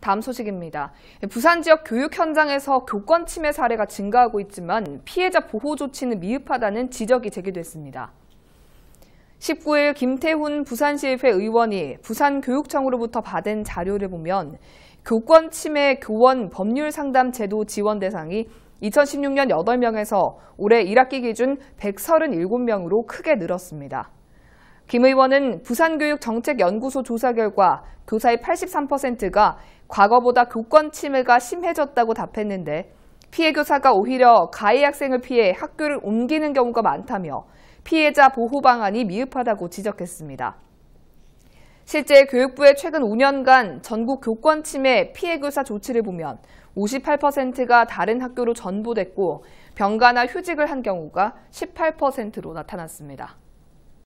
다음 소식입니다. 부산 지역 교육 현장에서 교권 침해 사례가 증가하고 있지만 피해자 보호 조치는 미흡하다는 지적이 제기됐습니다. 19일 김태훈 부산시의회 의원이 부산교육청으로부터 받은 자료를 보면 교권 침해 교원 법률 상담 제도 지원 대상이 2016년 8명에서 올해 1학기 기준 137명으로 크게 늘었습니다. 김 의원은 부산교육정책연구소 조사 결과 교사의 83%가 과거보다 교권 침해가 심해졌다고 답했는데 피해 교사가 오히려 가해 학생을 피해 학교를 옮기는 경우가 많다며 피해자 보호 방안이 미흡하다고 지적했습니다. 실제 교육부의 최근 5년간 전국 교권 침해 피해 교사 조치를 보면 58%가 다른 학교로 전보됐고 병가나 휴직을 한 경우가 18%로 나타났습니다.